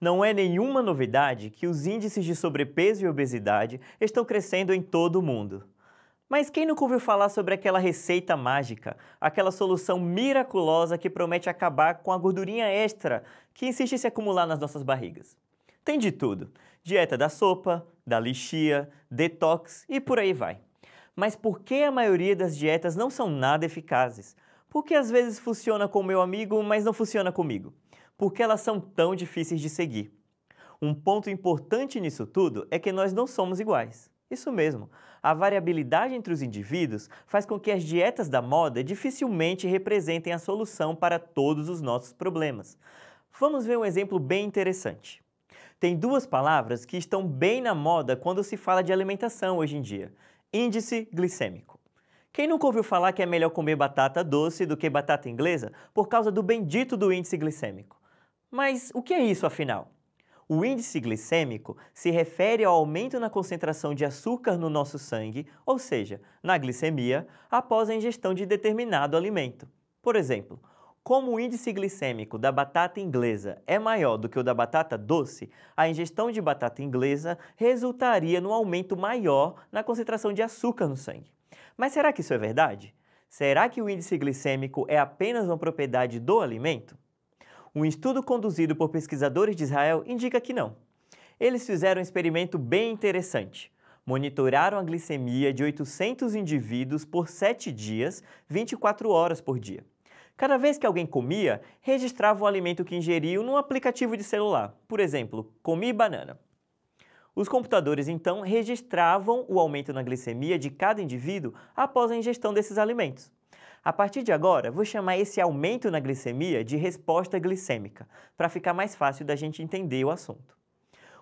Não é nenhuma novidade que os índices de sobrepeso e obesidade estão crescendo em todo o mundo. Mas quem nunca ouviu falar sobre aquela receita mágica, aquela solução miraculosa que promete acabar com a gordurinha extra que insiste em se acumular nas nossas barrigas? Tem de tudo: dieta da sopa, da lixia, detox e por aí vai. Mas por que a maioria das dietas não são nada eficazes? Por que às vezes funciona com meu amigo, mas não funciona comigo? Por que elas são tão difíceis de seguir? Um ponto importante nisso tudo é que nós não somos iguais. Isso mesmo, a variabilidade entre os indivíduos faz com que as dietas da moda dificilmente representem a solução para todos os nossos problemas. Vamos ver um exemplo bem interessante. Tem duas palavras que estão bem na moda quando se fala de alimentação hoje em dia: índice glicêmico. Quem nunca ouviu falar que é melhor comer batata doce do que batata inglesa por causa do bendito do índice glicêmico? Mas o que é isso afinal? O índice glicêmico se refere ao aumento na concentração de açúcar no nosso sangue, ou seja, na glicemia, após a ingestão de determinado alimento. Por exemplo, como o índice glicêmico da batata inglesa é maior do que o da batata doce, a ingestão de batata inglesa resultaria no aumento maior na concentração de açúcar no sangue. Mas será que isso é verdade? Será que o índice glicêmico é apenas uma propriedade do alimento? Um estudo conduzido por pesquisadores de Israel indica que não. Eles fizeram um experimento bem interessante. Monitoraram a glicemia de 800 indivíduos por 7 dias, 24 horas por dia. Cada vez que alguém comia, registrava o alimento que ingeriu num aplicativo de celular. Por exemplo, comi banana. Os computadores então registravam o aumento na glicemia de cada indivíduo após a ingestão desses alimentos. A partir de agora, vou chamar esse aumento na glicemia de resposta glicêmica, para ficar mais fácil da gente entender o assunto.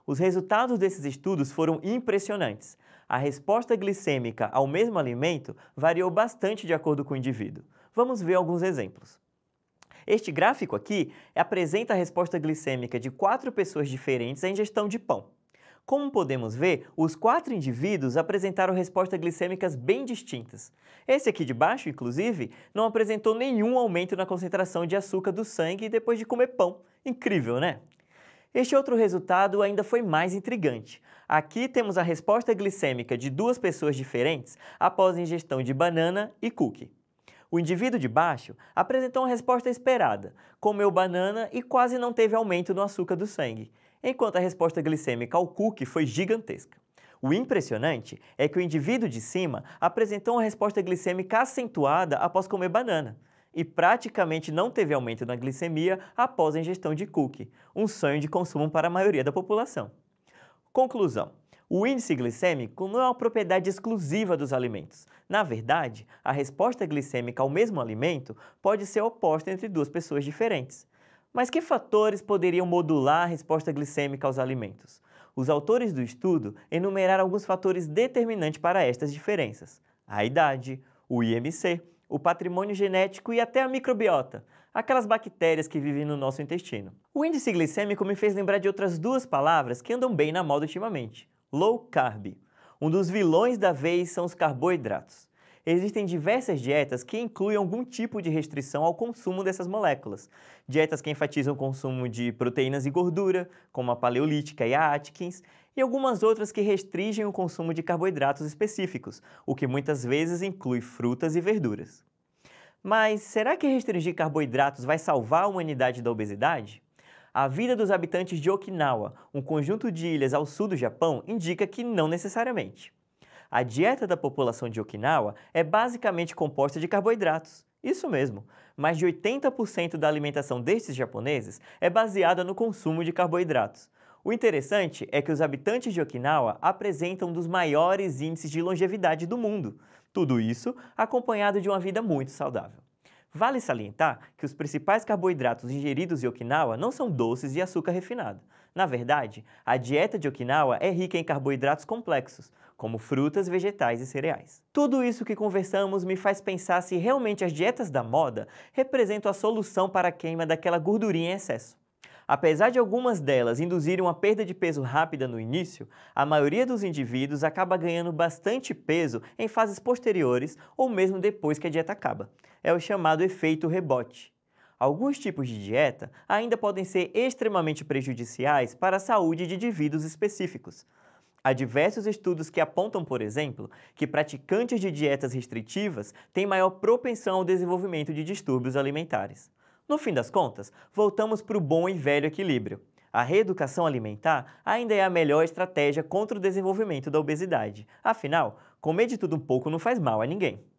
Os resultados desses estudos foram impressionantes. A resposta glicêmica ao mesmo alimento variou bastante de acordo com o indivíduo. Vamos ver alguns exemplos. Este gráfico aqui apresenta a resposta glicêmica de quatro pessoas diferentes à ingestão de pão. Como podemos ver, os quatro indivíduos apresentaram respostas glicêmicas bem distintas. Esse aqui de baixo, inclusive, não apresentou nenhum aumento na concentração de açúcar do sangue depois de comer pão. Incrível, né? Este outro resultado ainda foi mais intrigante. Aqui temos a resposta glicêmica de duas pessoas diferentes após ingestão de banana e cookie. O indivíduo de baixo apresentou uma resposta esperada, comeu banana e quase não teve aumento no açúcar do sangue enquanto a resposta glicêmica ao cookie foi gigantesca. O impressionante é que o indivíduo de cima apresentou uma resposta glicêmica acentuada após comer banana e praticamente não teve aumento na glicemia após a ingestão de cookie, um sonho de consumo para a maioria da população. Conclusão: o índice glicêmico não é uma propriedade exclusiva dos alimentos. Na verdade, a resposta glicêmica ao mesmo alimento pode ser oposta entre duas pessoas diferentes. Mas que fatores poderiam modular a resposta glicêmica aos alimentos? Os autores do estudo enumeraram alguns fatores determinantes para estas diferenças: a idade, o IMC, o patrimônio genético e até a microbiota, aquelas bactérias que vivem no nosso intestino. O índice glicêmico me fez lembrar de outras duas palavras que andam bem na moda ultimamente: low carb. Um dos vilões da vez são os carboidratos. Existem diversas dietas que incluem algum tipo de restrição ao consumo dessas moléculas. Dietas que enfatizam o consumo de proteínas e gordura, como a paleolítica e a Atkins, e algumas outras que restringem o consumo de carboidratos específicos, o que muitas vezes inclui frutas e verduras. Mas será que restringir carboidratos vai salvar a humanidade da obesidade? A vida dos habitantes de Okinawa, um conjunto de ilhas ao sul do Japão, indica que não necessariamente. A dieta da população de Okinawa é basicamente composta de carboidratos. Isso mesmo, mais de 80% da alimentação destes japoneses é baseada no consumo de carboidratos. O interessante é que os habitantes de Okinawa apresentam um dos maiores índices de longevidade do mundo. Tudo isso acompanhado de uma vida muito saudável. Vale salientar que os principais carboidratos ingeridos em Okinawa não são doces e açúcar refinado. Na verdade, a dieta de Okinawa é rica em carboidratos complexos, como frutas, vegetais e cereais. Tudo isso que conversamos me faz pensar se realmente as dietas da moda representam a solução para a queima daquela gordurinha em excesso. Apesar de algumas delas induzirem uma perda de peso rápida no início, a maioria dos indivíduos acaba ganhando bastante peso em fases posteriores ou mesmo depois que a dieta acaba. É o chamado efeito rebote. Alguns tipos de dieta ainda podem ser extremamente prejudiciais para a saúde de indivíduos específicos. Há diversos estudos que apontam, por exemplo, que praticantes de dietas restritivas têm maior propensão ao desenvolvimento de distúrbios alimentares. No fim das contas, voltamos para o bom e velho equilíbrio. A reeducação alimentar ainda é a melhor estratégia contra o desenvolvimento da obesidade. Afinal, comer de tudo um pouco não faz mal a ninguém.